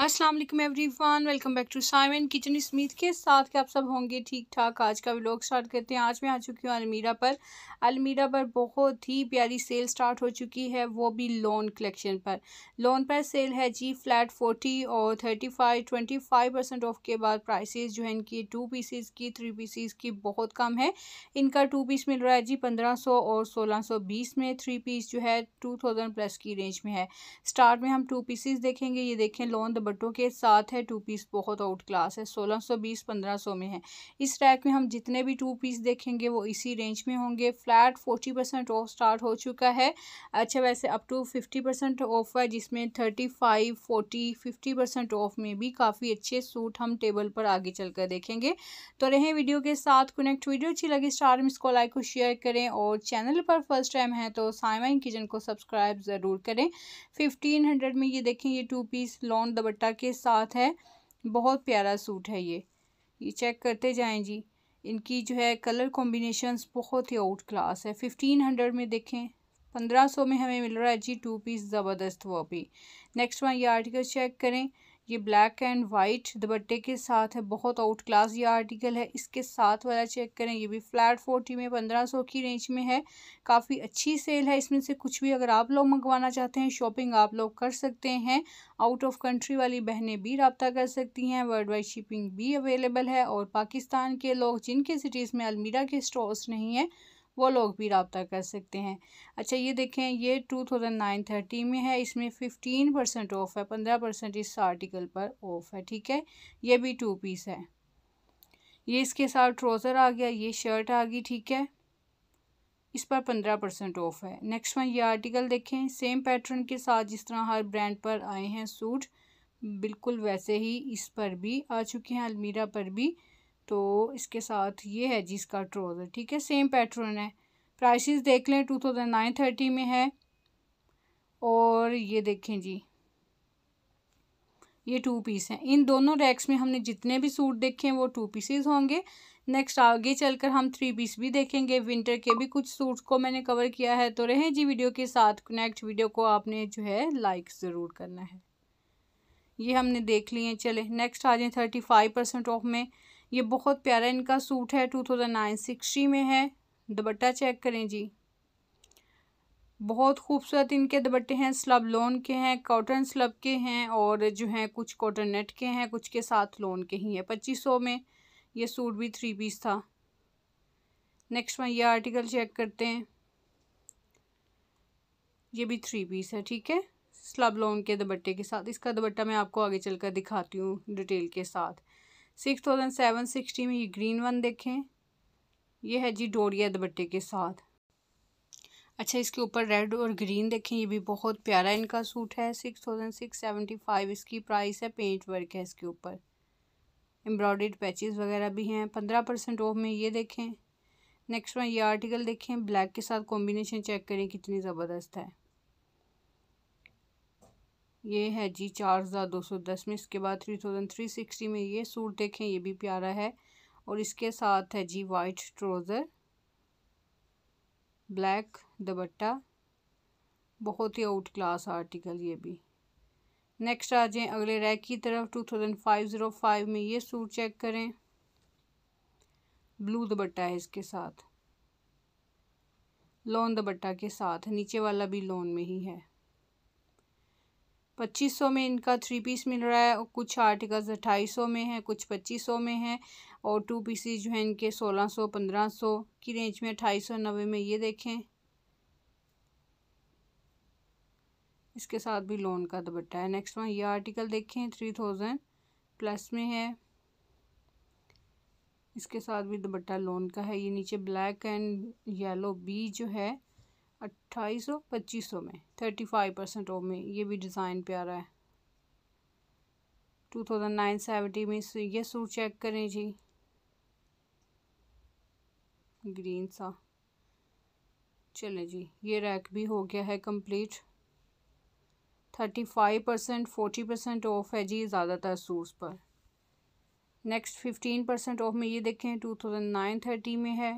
अस्सलाम वालेकुम everyone welcome back to Simon kitchen Smith के साथ के आप सब होंगे ठीक ठाक आज का व्लॉग स्टार्ट करते हैं आज मैं आ चुकी हूँ अलमीरा पर अलमीरा पर बहुत ही प्यारी सेल स्टार्ट हो चुकी है वो भी लोन कलेक्शन पर लोन पर सेल है जी फ्लैट फोर्टी और thirty five twenty five percent off के बाद प्राइसेस जो है इनकी टू पीसीज की थ्री पीसीज की बहुत कम है इनका टू पीस मिल रहा है जी पंद्रह सौ और सोलह सौ बीस में थ्री पीस जो है टू थाउजेंड प्लस की रेंज में है स्टार्ट में हम टू पीसीज देखेंगे ये देखें लोन दुपट्टों के साथ है टू पीस बहुत आउट क्लास है सोलह सौ बीस पंद्रह सौ में है इस रैक में हम जितने भी टू पीस देखेंगे वो इसी रेंज में होंगे flat forty percent off start हो चुका है अच्छा वैसे up to fifty percent off है जिसमें thirty five forty fifty percent off में भी काफ़ी अच्छे सूट हम टेबल पर आगे चल कर देखेंगे तो रहें वीडियो के साथ कनेक्ट वीडियो अच्छी लगी स्टार में इसको लाइक और शेयर करें और चैनल पर फर्स्ट टाइम है तो साइमा किचन को सब्सक्राइब ज़रूर करें फिफ्टीन हंड्रेड में ये देखें ये टू पीस लॉन्ग दबट दुपट्टा के साथ है बहुत प्यारा सूट है ये ये चेक करते जाएं जी इनकी जो है कलर कॉम्बिनेशंस बहुत ही आउट क्लास है फिफ्टीन हंड्रेड में देखें पंद्रह सौ में हमें मिल रहा है जी टू पीस ज़बरदस्त वो भी नेक्स्ट वन ये आर्टिकल चेक करें ये ब्लैक एंड वाइट दुपट्टे के साथ है बहुत आउट क्लास ये आर्टिकल है इसके साथ वाला चेक करें ये भी फ्लैट फोर्टी में पंद्रह सौ की रेंज में है काफ़ी अच्छी सेल है इसमें से कुछ भी अगर आप लोग मंगवाना चाहते हैं शॉपिंग आप लोग कर सकते हैं आउट ऑफ कंट्री वाली बहनें भी रबता कर सकती हैं वर्ल्ड वाइड शिपिंग भी अवेलेबल है और पाकिस्तान के लोग जिनके सिटीज़ में अलमीरा के स्टोर्स नहीं हैं वो लोग भी रबता कर सकते हैं अच्छा ये देखें ये टू थाउजेंड नाइन थर्टी में है इसमें फ़िफ्टीन परसेंट ऑफ़ है पंद्रह परसेंट इस आर्टिकल पर ऑफ़ है ठीक है ये भी टू पीस है ये इसके साथ ट्रोज़र आ गया ये शर्ट आ गई ठीक है इस पर पंद्रह परसेंट ऑफ़ है नेक्स्ट वन ये आर्टिकल देखें सेम पैटर्न के साथ जिस तरह हर ब्रांड पर आए हैं सूट बिल्कुल वैसे ही इस पर भी आ चुके हैं अलमीरा पर भी तो इसके साथ ये है जी इसका ट्रोज़र ठीक है सेम पैटर्न है प्राइसेस देख लें टू थाउजेंड नाइन थर्टी में है और ये देखें जी ये टू पीस हैं इन दोनों रैक्स में हमने जितने भी सूट देखे हैं वो टू पीसेज होंगे नेक्स्ट आगे चलकर हम थ्री पीस भी देखेंगे विंटर के भी कुछ सूट्स को मैंने कवर किया है तो रहें जी वीडियो के साथ नेक्स्ट वीडियो को आपने जो है लाइक ज़रूर करना है ये हमने देख लिए चले नेक्स्ट आ जाए थर्टी फाइव परसेंट ऑफ में ये बहुत प्यारा इनका सूट है टू थाउजेंड नाइन सिक्सटी में है दुपट्टा चेक करें जी बहुत खूबसूरत इनके दुपट्टे हैं स्लब लोन के हैं कॉटन स्लब के हैं और जो हैं कुछ कॉटन नेट के हैं कुछ के साथ लोन के ही हैं पच्चीस सौ में ये सूट भी थ्री पीस था नेक्स्ट में ये आर्टिकल चेक करते हैं ये भी थ्री पीस है ठीक है स्लब लोन के दुपट्टे के साथ इसका दुपट्टा मैं आपको आगे चलकर दिखाती हूँ डिटेल के साथ सिक्स थाउजेंड सेवन सिक्सटी में ये ग्रीन वन देखें ये है जी डोरिया दुपट्टे के साथ अच्छा इसके ऊपर रेड और ग्रीन देखें ये भी बहुत प्यारा इनका सूट है six thousand six seventy five इसकी प्राइस है पेंट वर्क है इसके ऊपर एम्ब्रॉयड पैचेस वगैरह भी हैं पंद्रह परसेंट ऑफ में ये देखें नेक्स्ट वन ये आर्टिकल देखें ब्लैक के साथ कॉम्बिनेशन चेक करें कितनी ज़बरदस्त है ये है जी चार हज़ार दो सौ दस में इसके बाद थ्री थाउजेंड थ्री सिक्सटी में ये सूट देखें ये भी प्यारा है और इसके साथ है जी वाइट ट्रोज़र ब्लैक दबट्टा बहुत ही आउट क्लास आर्टिकल ये भी नेक्स्ट आ जाएँ अगले रैक की तरफ two thousand five zero five में ये सूट चेक करें ब्लू दबट्टा है इसके साथ लॉन दबट्टा के साथ नीचे वाला भी लॉन में ही है पच्चीस सौ में इनका थ्री पीस मिल रहा है और कुछ आर्टिकल्स अट्ठाईस सौ में हैं कुछ पच्चीस सौ में हैं और टू पीसीज जो हैं इनके सोलह सौ पंद्रह सौ की रेंज में अट्ठाईस सौ नब्बे में ये देखें इसके साथ भी लोन का दुपट्टा है नेक्स्ट वन ये आर्टिकल देखें थ्री थाउजेंड प्लस में है इसके साथ भी दुपट्टा लोन का है ये नीचे ब्लैक एंड येलो बी जो है अट्ठाईस सौ पच्चीस सौ में थर्टी फाइव परसेंट ऑफ में ये भी डिज़ाइन प्यारा है टू थाउजेंड नाइन सेवेंटी में ये सूट चेक करें जी ग्रीन सा चले जी ये रैक भी हो गया है complete thirty five percent forty percent off है जी ज़्यादातर सूट्स पर नेक्स्ट फिफ्टीन परसेंट ऑफ में ये देखें टू थाउजेंड नाइन थर्टी में है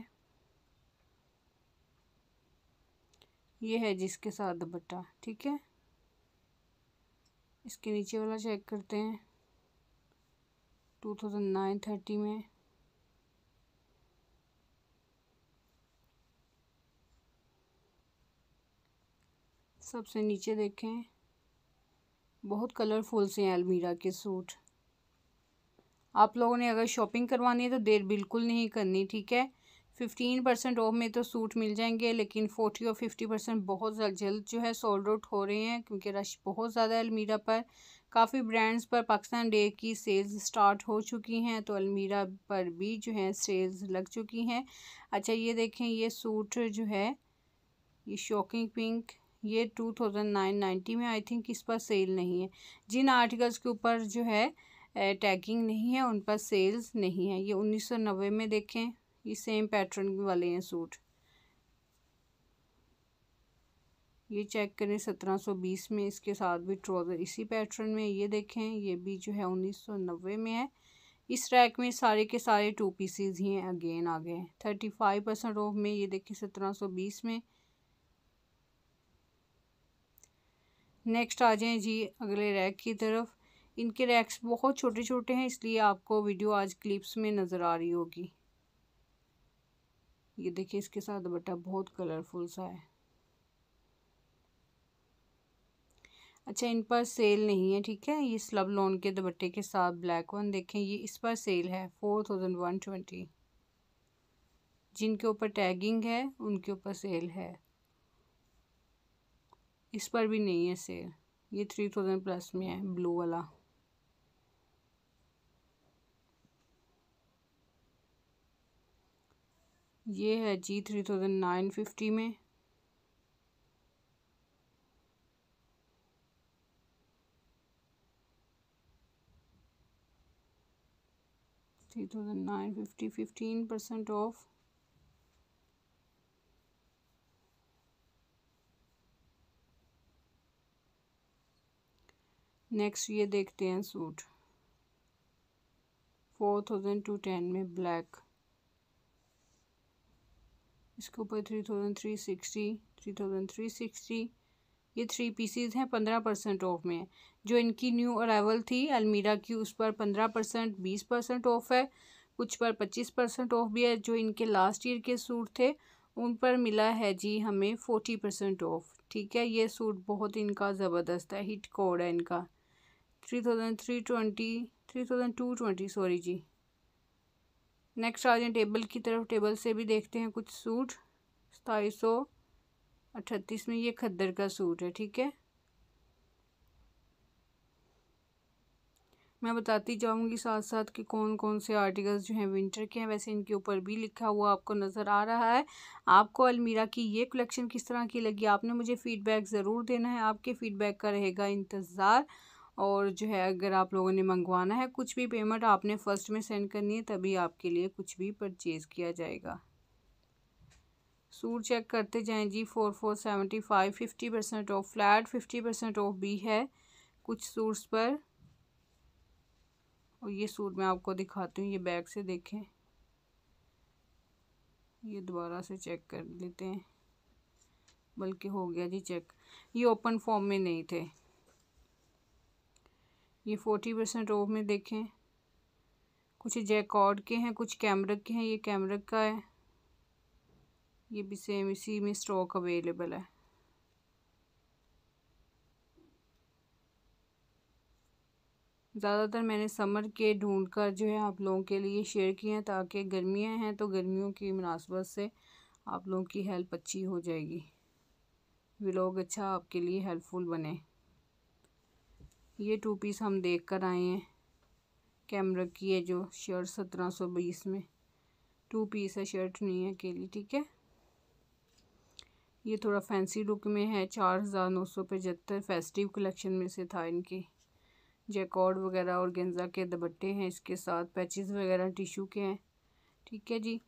ये है जिसके साथ दुपट्टा ठीक है इसके नीचे वाला चेक करते हैं टू थाउजेंड नाइन थर्टी में सबसे नीचे देखें बहुत कलरफुल से हैं अलमीरा के सूट आप लोगों ने अगर शॉपिंग करवानी है तो देर बिल्कुल नहीं करनी ठीक है फिफ्टीन परसेंट ऑफ में तो सूट मिल जाएंगे लेकिन फोर्टी और फिफ्टी परसेंट बहुत जल्द जो है सोल्ड आउट हो रहे हैं क्योंकि रश बहुत ज़्यादा है अलमीरा पर काफ़ी ब्रांड्स पर पाकिस्तान डे की सेल्स स्टार्ट हो चुकी हैं तो अलमीरा पर भी जो है सेल्स लग चुकी हैं अच्छा ये देखें ये सूट जो है ये शॉकिंग पिंक ये टू थाउजेंड नाइन नाइन्टी में आई थिंक इस पर सेल नहीं है जिन आर्टिकल्स के ऊपर जो है टैगिंग नहीं है उन पर सेल्स नहीं है ये उन्नीस सौ नब्बे में देखें ये सेम पैटर्न वाले हैं सूट ये चेक करें सत्रह सौ बीस में इसके साथ भी ट्राउज़र इसी पैटर्न में ये देखें ये भी जो है उन्नीस सौ नब्बे में है इस रैक में सारे के सारे टू पीसीज ही हैं अगेन आ गए थर्टी फाइव परसेंट ऑफ में ये देखें सत्रह सौ बीस में नेक्स्ट आ जाएं जी अगले रैक की तरफ इनके रैक्स बहुत छोटे छोटे हैं इसलिए आपको वीडियो आज क्लिप्स में नज़र आ रही होगी ये देखिए इसके साथ दुपट्टा बहुत कलरफुल सा है अच्छा इन पर सेल नहीं है ठीक है ये स्लब लोन के दुपट्टे के साथ ब्लैक वन देखें ये इस पर सेल है फोर थाउजेंड वन ट्वेंटी जिनके ऊपर टैगिंग है उनके ऊपर सेल है इस पर भी नहीं है सेल ये थ्री थाउजेंड प्लस में है ब्लू वाला ये है जी थ्री थाउजेंड नाइन फिफ्टी में three thousand nine fifty fifteen percent off next ये देखते हैं suit four thousand two ten में ब्लैक इसके ऊपर three thousand three sixty three thousand three sixty ये थ्री पीसीज हैं पंद्रह परसेंट ऑफ में जो इनकी न्यू अराइवल थी अलमीरा की उस पर पंद्रह परसेंट बीस परसेंट ऑफ है कुछ पर पच्चीस परसेंट ऑफ भी है जो इनके लास्ट ईयर के सूट थे उन पर मिला है जी हमें फोर्टी परसेंट ऑफ ठीक है ये सूट बहुत इनका ज़बरदस्त है हिट कोड है इनका three thousand three twenty three thousand two twenty sorry जी नेक्स्ट आ जाए टेबल की तरफ टेबल से भी देखते हैं कुछ सूट सताई सौ अठतीस में ये खद्दर का सूट है ठीक है मैं बताती जाऊंगी साथ साथ कि कौन कौन से आर्टिकल्स जो हैं विंटर के हैं वैसे इनके ऊपर भी लिखा हुआ आपको नज़र आ रहा है आपको अलमीरा की ये कलेक्शन किस तरह की लगी आपने मुझे फ़ीडबैक ज़रूर देना है आपके फ़ीडबैक का रहेगा इंतज़ार और जो है अगर आप लोगों ने मंगवाना है कुछ भी पेमेंट आपने फ़र्स्ट में सेंड करनी है तभी आपके लिए कुछ भी परचेज़ किया जाएगा सूट चेक करते जाएं जी four four seventy five fifty percent off flat fifty percent off भी है कुछ सूट्स पर और ये सूट मैं आपको दिखाती हूँ ये बैग से देखें ये दोबारा से चेक कर लेते हैं बल्कि हो गया जी चेक ये ओपन फॉर्म में नहीं थे ये फोर्टी परसेंट ओव में देखें कुछ जैकॉर्ड के हैं कुछ कैमरक के हैं ये कैमरक का है ये भी सेम इसी में स्टॉक अवेलेबल है ज़्यादातर मैंने समर के ढूंढ कर जो है आप लोगों के लिए शेयर किए हैं ताकि गर्मियाँ हैं तो गर्मियों की मुनासबत से आप लोगों की हेल्प अच्छी हो जाएगी व्लॉग अच्छा आपके लिए हेल्पफुल बने ये टू पीस हम देख कर आए हैं कैमरा की है जो शर्ट सत्रह सौ बीस में टू पीस है शर्ट नहीं है अकेली ठीक है ये थोड़ा फैंसी लुक में है चार हज़ार नौ सौ पचहत्तर फेस्टिव कलेक्शन में से था इनके जैकॉर्ड वगैरह और गेंजा के दबट्टे हैं इसके साथ पैचेस वगैरह टिशू के हैं ठीक है जी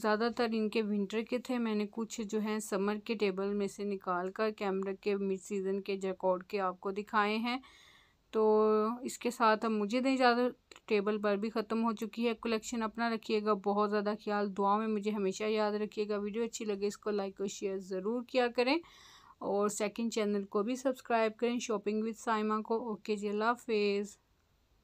ज़्यादातर इनके विंटर के थे मैंने कुछ जो हैं समर के टेबल में से निकाल कर कैमरा के मिड सीज़न के जैकॉर्ड के आपको दिखाए हैं तो इसके साथ अब मुझे नहीं ज़्यादा टेबल पर भी ख़त्म हो चुकी है कलेक्शन अपना रखिएगा बहुत ज़्यादा ख्याल दुआ में मुझे हमेशा याद रखिएगा वीडियो अच्छी लगे इसको लाइक और शेयर ज़रूर किया करें और सेकंड चैनल को भी सब्सक्राइब करें शॉपिंग विद साइमा को ओके जी अल्लाह हाफिज़